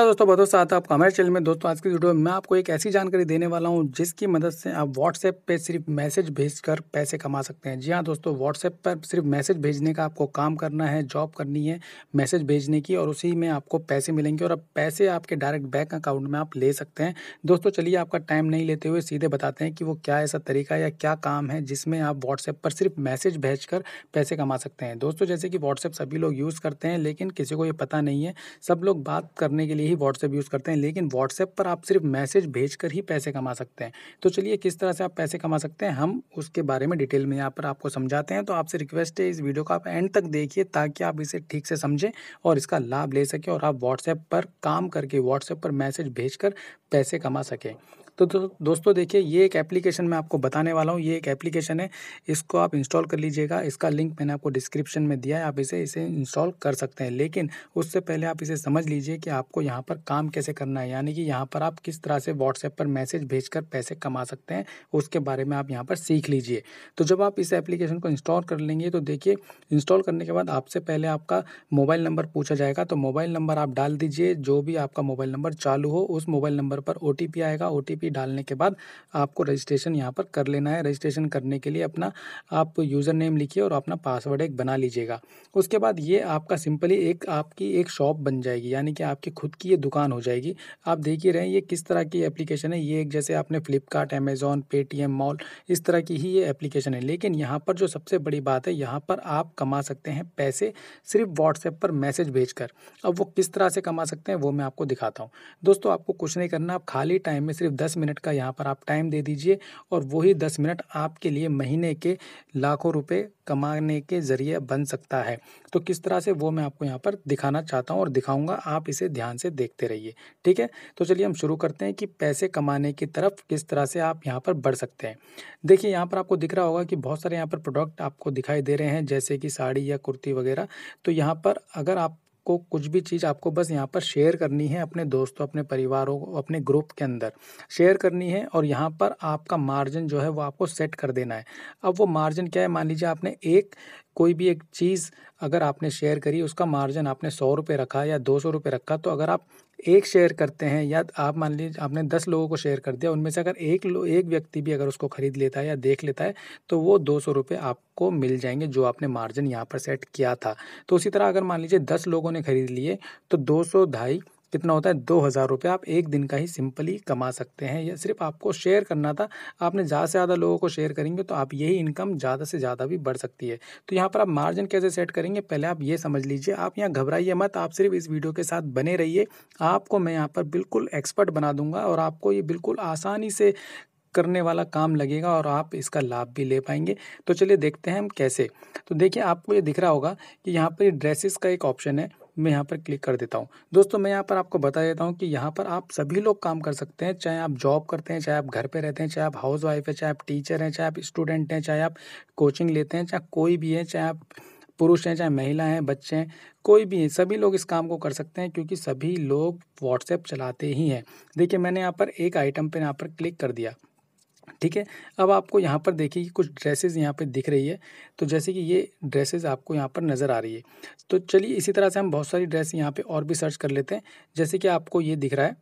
नमस्कार दोस्तों बहुत साथ आपका हमारे चैनल में दोस्तों आज की वीडियो में मैं आपको एक ऐसी जानकारी देने वाला हूं जिसकी मदद से आप व्हाट्सएप पे सिर्फ मैसेज भेजकर पैसे कमा सकते हैं जी हाँ दोस्तों व्हाट्सएप पर सिर्फ मैसेज भेजने का आपको काम करना है जॉब करनी है मैसेज भेजने की और उसी में आपको पैसे मिलेंगे और अब पैसे आपके डायरेक्ट बैंक अकाउंट में आप ले सकते हैं दोस्तों चलिए आपका टाइम नहीं लेते हुए सीधे बताते हैं कि वो क्या ऐसा तरीका या क्या काम है जिसमें आप व्हाट्सएप पर सिर्फ मैसेज भेज पैसे कमा सकते हैं दोस्तों जैसे कि व्हाट्सएप सभी लोग यूज़ करते हैं लेकिन किसी को ये पता नहीं है सब लोग बात करने के लिए ही व्हाट्सएप यूज़ करते हैं लेकिन व्हाट्सएप पर आप सिर्फ मैसेज भेज कर ही पैसे कमा सकते हैं तो चलिए किस तरह से आप पैसे कमा सकते हैं हम उसके बारे में डिटेल में यहाँ पर आपको समझाते हैं तो आपसे रिक्वेस्ट है इस वीडियो को आप एंड तक देखिए ताकि आप इसे ठीक से समझें और इसका लाभ ले सकें और आप व्हाट्सएप पर काम करके व्हाट्सएप पर मैसेज भेज कर पैसे कमा सकें तो, तो दोस्तों देखिए ये एक एप्लीकेशन मैं आपको बताने वाला हूँ ये एक एप्लीकेशन है इसको आप इंस्टॉल कर लीजिएगा इसका लिंक मैंने आपको डिस्क्रिप्शन में दिया है आप इसे इसे इंस्टॉल कर सकते हैं लेकिन उससे पहले आप इसे समझ लीजिए कि आपको यहाँ यहाँ पर काम कैसे करना है यानी कि यहाँ पर आप किस तरह से व्हाट्सएप पर मैसेज भेजकर पैसे कमा सकते हैं उसके बारे में आप यहाँ पर सीख लीजिए तो जब आप इस एप्लीकेशन को इंस्टॉल कर लेंगे तो देखिए इंस्टॉल करने के बाद आपसे पहले आपका मोबाइल नंबर पूछा जाएगा तो मोबाइल नंबर आप डाल दीजिए जो भी आपका मोबाइल नंबर चालू हो उस मोबाइल नंबर पर ओ आएगा ओ डालने के बाद आपको रजिस्ट्रेशन यहाँ पर कर लेना है रजिस्ट्रेशन करने के लिए अपना आप यूज़र नेम लिखिए और अपना पासवर्ड एक बना लीजिएगा उसके बाद ये आपका सिंपली एक आपकी एक शॉप बन जाएगी यानी कि आपकी खुद आपकी ये दुकान हो जाएगी आप देख ही रहे हैं ये किस तरह की एप्लीकेशन है ये एक जैसे आपने फ्लिपकार्ट अमेज़ॉन पेटीएम मॉल इस तरह की ही ये एप्लीकेशन है लेकिन यहाँ पर जो सबसे बड़ी बात है यहाँ पर आप कमा सकते हैं पैसे सिर्फ व्हाट्सएप पर मैसेज भेज अब वो किस तरह से कमा सकते हैं वो मैं आपको दिखाता हूँ दोस्तों आपको कुछ नहीं करना आप खाली टाइम में सिर्फ दस मिनट का यहाँ पर आप टाइम दे दीजिए और वही दस मिनट आपके लिए महीने के लाखों रुपये कमाने के ज़रिए बन सकता है तो किस तरह से वो मैं आपको यहाँ पर दिखाना चाहता हूँ और दिखाऊँगा आप इसे ध्यान से देखते रहिए ठीक है तो चलिए हम शुरू करते हैं कि पैसे कमाने की तरफ किस तरह से आप यहाँ पर बढ़ सकते हैं देखिए यहाँ पर आपको दिख रहा होगा कि बहुत सारे यहाँ पर प्रोडक्ट आपको दिखाई दे रहे हैं जैसे कि साड़ी या कुर्ती वगैरह तो यहाँ पर अगर आप को कुछ भी चीज़ आपको बस यहाँ पर शेयर करनी है अपने दोस्तों अपने परिवारों को अपने ग्रुप के अंदर शेयर करनी है और यहाँ पर आपका मार्जिन जो है वो आपको सेट कर देना है अब वो मार्जिन क्या है मान लीजिए आपने एक कोई भी एक चीज़ अगर आपने शेयर करी उसका मार्जिन आपने सौ रुपये रखा या दो सौ रुपये रखा तो अगर आप एक शेयर करते हैं या आप मान लीजिए आपने दस लोगों को शेयर कर दिया उनमें से अगर एक एक व्यक्ति भी अगर उसको ख़रीद लेता है या देख लेता है तो वो दो सौ रुपये आपको मिल जाएंगे जो आपने मार्जिन यहाँ पर सेट किया था तो उसी तरह अगर मान लीजिए दस लोगों ने ख़रीद लिए तो दो सौ ढाई कितना होता है दो हज़ार रुपये आप एक दिन का ही सिंपली कमा सकते हैं या सिर्फ आपको शेयर करना था आपने ज़्यादा से ज़्यादा लोगों को शेयर करेंगे तो आप यही इनकम ज़्यादा से ज़्यादा भी बढ़ सकती है तो यहाँ पर आप मार्जिन कैसे सेट करेंगे पहले आप ये समझ लीजिए आप यहाँ घबराइए मत आप सिर्फ इस वीडियो के साथ बने रहिए आपको मैं यहाँ पर बिल्कुल एक्सपर्ट बना दूंगा और आपको ये बिल्कुल आसानी से करने वाला काम लगेगा और आप इसका लाभ भी ले पाएंगे तो चलिए देखते हैं हम कैसे तो देखिए आपको ये दिख रहा होगा कि यहाँ पर ड्रेसेस का एक ऑप्शन है मैं यहाँ पर क्लिक कर देता हूँ दोस्तों मैं यहाँ पर आपको बता देता हूँ कि यहाँ पर आप सभी लोग काम कर सकते हैं चाहे आप जॉब करते हैं चाहे आप घर पर रहते हैं चाहे आप हाउस वाइफ है चाहे आप टीचर हैं चाहे आप स्टूडेंट हैं चाहे आप कोचिंग लेते हैं चाहे कोई भी है चाहे आप पुरुष हैं चाहे महिला हैं बच्चे हैं कोई भी है सभी लोग इस काम को कर सकते हैं क्योंकि सभी लोग व्हाट्सएप चलाते ही हैं देखिए मैंने यहाँ पर एक आइटम पर यहाँ पर क्लिक कर दिया ठीक है अब आपको यहाँ पर देखिए कि कुछ ड्रेसेस यहाँ पे दिख रही है तो जैसे कि ये ड्रेसेस आपको यहाँ पर नज़र आ रही है तो चलिए इसी तरह से हम बहुत सारी ड्रेस यहाँ पे और भी सर्च कर लेते हैं जैसे कि आपको ये दिख रहा है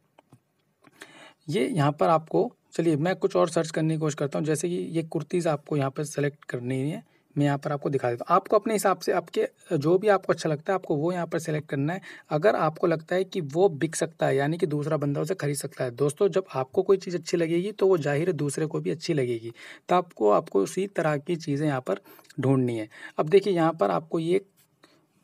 ये यहाँ पर आपको चलिए मैं कुछ और सर्च करने की कोशिश करता हूँ जैसे कि ये कुर्तीज़ आपको यहाँ पर सेलेक्ट करनी है मैं यहाँ पर आपको दिखा देता हूँ आपको अपने हिसाब से आपके जो भी आपको अच्छा लगता है आपको वो यहाँ पर सेलेक्ट करना है अगर आपको लगता है कि वो बिक सकता है यानी कि दूसरा बंदा उसे खरीद सकता है दोस्तों जब आपको कोई चीज़ अच्छी लगेगी तो वो जाहिर दूसरे को भी अच्छी लगेगी तो आपको आपको उसी तरह की चीज़ें यहाँ पर ढूंढनी है अब देखिए यहाँ पर आपको ये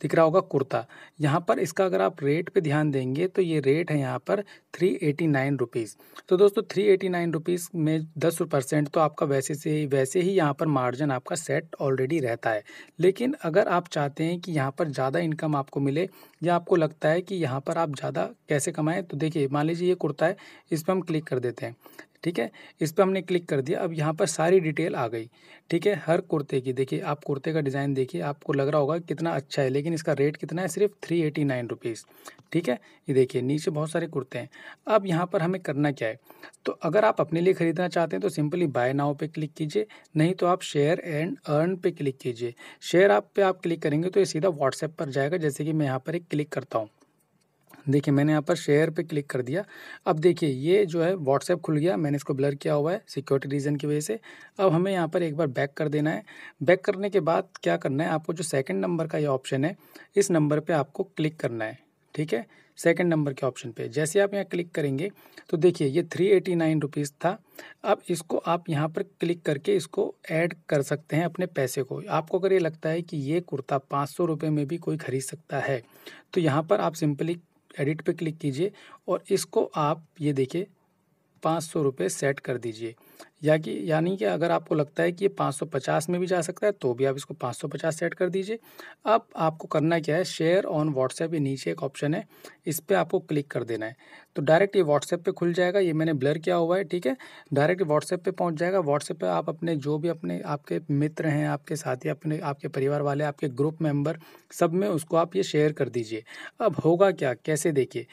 दिख रहा होगा कुर्ता यहाँ पर इसका अगर आप रेट पे ध्यान देंगे तो ये रेट है यहाँ पर थ्री एटी नाइन रुपीज़ तो दोस्तों थ्री एटी नाइन रुपीज़ में दस परसेंट तो आपका वैसे से वैसे ही यहाँ पर मार्जिन आपका सेट ऑलरेडी रहता है लेकिन अगर आप चाहते हैं कि यहाँ पर ज़्यादा इनकम आपको मिले या आपको लगता है कि यहाँ पर आप ज़्यादा कैसे कमाएँ तो देखिए मान लीजिए ये कुर्ता है इस पर हम क्लिक कर देते हैं ठीक है इस पर हमने क्लिक कर दिया अब यहाँ पर सारी डिटेल आ गई ठीक है हर कुर्ते की देखिए आप कुर्ते का डिज़ाइन देखिए आपको लग रहा होगा कितना अच्छा है लेकिन इसका रेट कितना है सिर्फ थ्री एटी नाइन रुपीज़ ठीक है ये देखिए नीचे बहुत सारे कुर्ते हैं अब यहाँ पर हमें करना क्या है तो अगर आप अपने लिए ख़रीदना चाहते हैं तो सिंपली बाय नाव पर क्लिक कीजिए नहीं तो आप शेयर एंड अर्न पर क्लिक कीजिए शेयर आप पे आप क्लिक करेंगे तो ये सीधा व्हाट्सएप पर जाएगा जैसे कि मैं यहाँ पर एक क्लिक करता हूँ देखिए मैंने यहाँ पर शेयर पे क्लिक कर दिया अब देखिए ये जो है व्हाट्सएप खुल गया मैंने इसको ब्लर किया हुआ है सिक्योरिटी रीज़न की वजह से अब हमें यहाँ पर एक बार बैक कर देना है बैक करने के बाद क्या करना है आपको जो सेकंड नंबर का ये ऑप्शन है इस नंबर पर आपको क्लिक करना है ठीक है सेकेंड नंबर के ऑप्शन पे जैसे आप यहाँ क्लिक करेंगे तो देखिए ये थ्री एटी नाइन रुपीज़ था अब इसको आप यहाँ पर क्लिक करके इसको ऐड कर सकते हैं अपने पैसे को आपको अगर ये लगता है कि ये कुर्ता पाँच सौ रुपये में भी कोई ख़रीद सकता है तो यहाँ पर आप सिंपली एडिट पे क्लिक कीजिए और इसको आप ये देखिए पाँच सौ रुपये सेट कर दीजिए या कि यानी कि अगर आपको लगता है कि ये 550 में भी जा सकता है तो भी आप इसको 550 सेट कर दीजिए अब आपको करना क्या है शेयर ऑन व्हाट्सएप ये नीचे एक ऑप्शन है इस पर आपको क्लिक कर देना है तो डायरेक्ट ये व्हाट्सएप पे खुल जाएगा ये मैंने ब्लर किया हुआ है ठीक है डायरेक्ट व्हाट्सएप पे पहुंच जाएगा व्हाट्सएप पे आप अपने जो भी अपने आपके मित्र हैं आपके साथी अपने आपके परिवार वाले आपके ग्रुप मेंबर सब में उसको आप ये शेयर कर दीजिए अब होगा क्या कैसे देखिए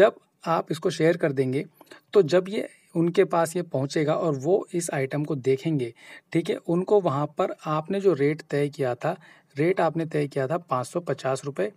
जब आप इसको शेयर कर देंगे तो जब ये उनके पास ये पहुंचेगा और वो इस आइटम को देखेंगे ठीक है उनको वहाँ पर आपने जो रेट तय किया था रेट आपने तय किया था पाँच सौ पचास रुपये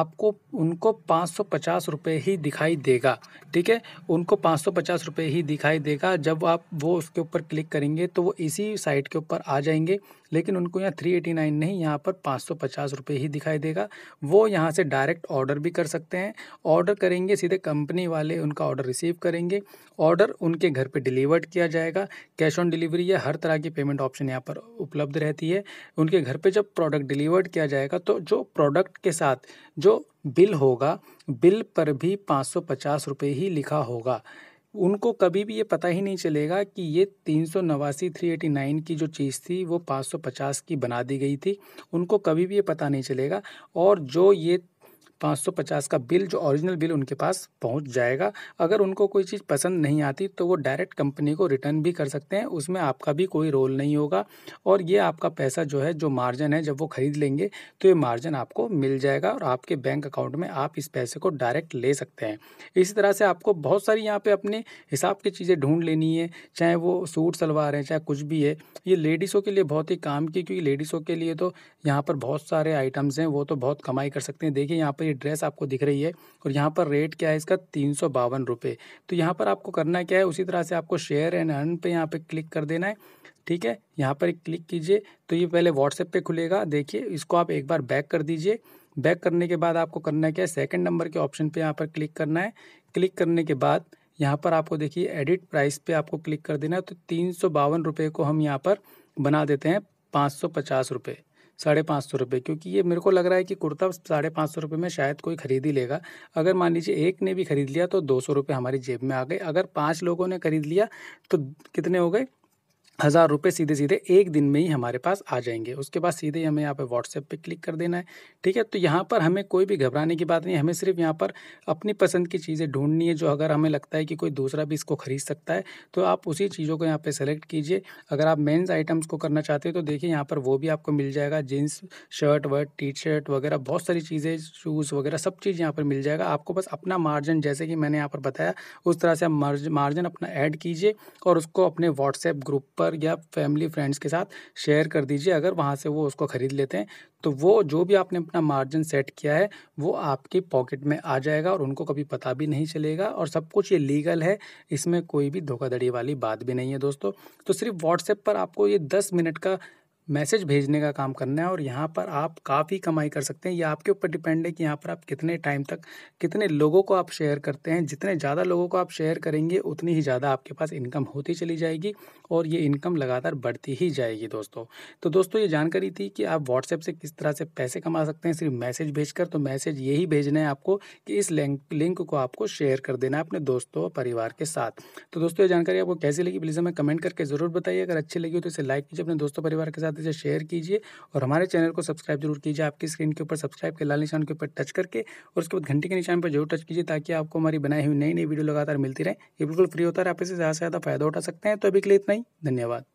आपको उनको पाँच सौ पचास रुपये ही दिखाई देगा ठीक है उनको पाँच सौ पचास रुपये ही दिखाई देगा जब आप वो उसके ऊपर क्लिक करेंगे तो वो इसी साइट के ऊपर आ जाएंगे लेकिन उनको यहाँ थ्री एटी नाइन नहीं यहाँ पर पाँच सौ पचास रुपये ही दिखाई देगा वो यहाँ से डायरेक्ट ऑर्डर भी कर सकते हैं ऑर्डर करेंगे सीधे कंपनी वाले उनका ऑर्डर रिसीव करेंगे ऑर्डर उनके घर पर डिलीवर्ड किया जाएगा कैश ऑन डिलीवरी या हर तरह की पेमेंट ऑप्शन यहाँ पर उपलब्ध रहती है उनके घर पर जब प्रोडक्ट डिलीवर डिलीवर्ड किया जाएगा तो जो प्रोडक्ट के साथ जो बिल होगा बिल पर भी पाँच सौ पचास रुपये ही लिखा होगा उनको कभी भी ये पता ही नहीं चलेगा कि ये तीन सौ नवासी थ्री एटी नाइन की जो चीज़ थी वो पाँच सौ पचास की बना दी गई थी उनको कभी भी ये पता नहीं चलेगा और जो ये पाँच सौ पचास का बिल जो ओरिजिनल बिल उनके पास पहुंच जाएगा अगर उनको कोई चीज़ पसंद नहीं आती तो वो डायरेक्ट कंपनी को रिटर्न भी कर सकते हैं उसमें आपका भी कोई रोल नहीं होगा और ये आपका पैसा जो है जो मार्जिन है जब वो ख़रीद लेंगे तो ये मार्जिन आपको मिल जाएगा और आपके बैंक अकाउंट में आप इस पैसे को डायरेक्ट ले सकते हैं इसी तरह से आपको बहुत सारी यहाँ पर अपने हिसाब की चीज़ें ढूंढ लेनी है चाहे वो सूट सलवार है चाहे कुछ भी है ये लेडीज़ों के लिए बहुत ही काम की क्योंकि लेडीज़ों के लिए तो यहाँ पर बहुत सारे आइटम्स हैं वो तो बहुत कमाई कर सकते हैं देखिए यहाँ पर वाली ड्रेस आपको दिख रही है और यहाँ पर रेट क्या है इसका तीन सौ बावन रुपये तो यहाँ पर आपको करना क्या है उसी तरह से आपको शेयर एंड अर्न पे यहाँ पे क्लिक कर देना है ठीक है यहाँ पर क्लिक कीजिए तो ये पहले व्हाट्सएप पे खुलेगा देखिए इसको आप एक बार बैक कर दीजिए बैक करने के बाद आपको करना क्या है सेकेंड नंबर के ऑप्शन पर यहाँ पर क्लिक करना है क्लिक करने के बाद यहाँ पर आपको देखिए एडिट प्राइस पे आपको क्लिक कर देना है तो तीन सौ बावन रुपये को हम यहाँ पर बना देते हैं पाँच सौ पचास रुपये साढ़े पाँच सौ रुपये क्योंकि ये मेरे को लग रहा है कि कुर्ता साढ़े पाँच सौ रुपये में शायद कोई ख़रीद ही लेगा अगर मान लीजिए एक ने भी ख़रीद लिया तो दो सौ रुपये हमारी जेब में आ गए अगर पाँच लोगों ने ख़रीद लिया तो कितने हो गए हज़ार रुपये सीधे सीधे एक दिन में ही हमारे पास आ जाएंगे उसके बाद सीधे हमें यहाँ पर व्हाट्सएप पे क्लिक कर देना है ठीक है तो यहाँ पर हमें कोई भी घबराने की बात नहीं हमें सिर्फ यहाँ पर अपनी पसंद की चीज़ें ढूंढनी है जो अगर हमें लगता है कि कोई दूसरा भी इसको खरीद सकता है तो आप उसी चीज़ों को यहाँ पर सेलेक्ट कीजिए अगर आप मेन्स आइटम्स को करना चाहते हो तो देखिए यहाँ पर वो भी आपको मिल जाएगा जीन्स शर्ट वर्ट टी शर्ट वगैरह बहुत सारी चीज़ें शूज़ वगैरह सब चीज़ यहाँ पर मिल जाएगा आपको बस अपना मार्जिन जैसे कि मैंने यहाँ पर बताया उस तरह से आप मार्जिन अपना ऐड कीजिए और उसको अपने व्हाट्सएप ग्रुप पर पर या फैमिली फ्रेंड्स के साथ शेयर कर दीजिए अगर वहाँ से वो उसको ख़रीद लेते हैं तो वो जो भी आपने अपना मार्जिन सेट किया है वो आपकी पॉकेट में आ जाएगा और उनको कभी पता भी नहीं चलेगा और सब कुछ ये लीगल है इसमें कोई भी धोखाधड़ी वाली बात भी नहीं है दोस्तों तो सिर्फ व्हाट्सएप पर आपको ये दस मिनट का मैसेज भेजने का काम करना है और यहाँ पर आप काफ़ी कमाई कर सकते हैं ये आपके ऊपर डिपेंड है कि यहाँ पर आप कितने टाइम तक कितने लोगों को आप शेयर करते हैं जितने ज़्यादा लोगों को आप शेयर करेंगे उतनी ही ज़्यादा आपके पास इनकम होती चली जाएगी और ये इनकम लगातार बढ़ती ही जाएगी दोस्तों तो दोस्तों ये जानकारी थी कि आप व्हाट्सएप से किस तरह से पैसे कमा सकते हैं सिर्फ मैसेज भेज तो मैसेज यही भेजना है आपको कि इस लिंक को आपको शेयर कर देना है अपने दोस्तों और परिवार के साथ तो दोस्तों ये जानकारी आपको कैसी लगी प्लीज़ हमें कमेंट करके ज़रूर बताइए अगर अच्छी लगी हो तो इसे लाइक कीजिए अपने दोस्तों परिवार के साथ साथ इसे शेयर कीजिए और हमारे चैनल को सब्सक्राइब जरूर कीजिए आपकी स्क्रीन के ऊपर सब्सक्राइब के लाल निशान के ऊपर टच करके और उसके बाद घंटे के निशान पर जरूर टच कीजिए ताकि आपको हमारी बनाई हुई नई नई वीडियो लगातार मिलती रहे ये बिल्कुल फ्री होता है आप इसे ज़्यादा से ज़्यादा फायदा उठा सकते हैं तो अभी के लिए इतना ही धन्यवाद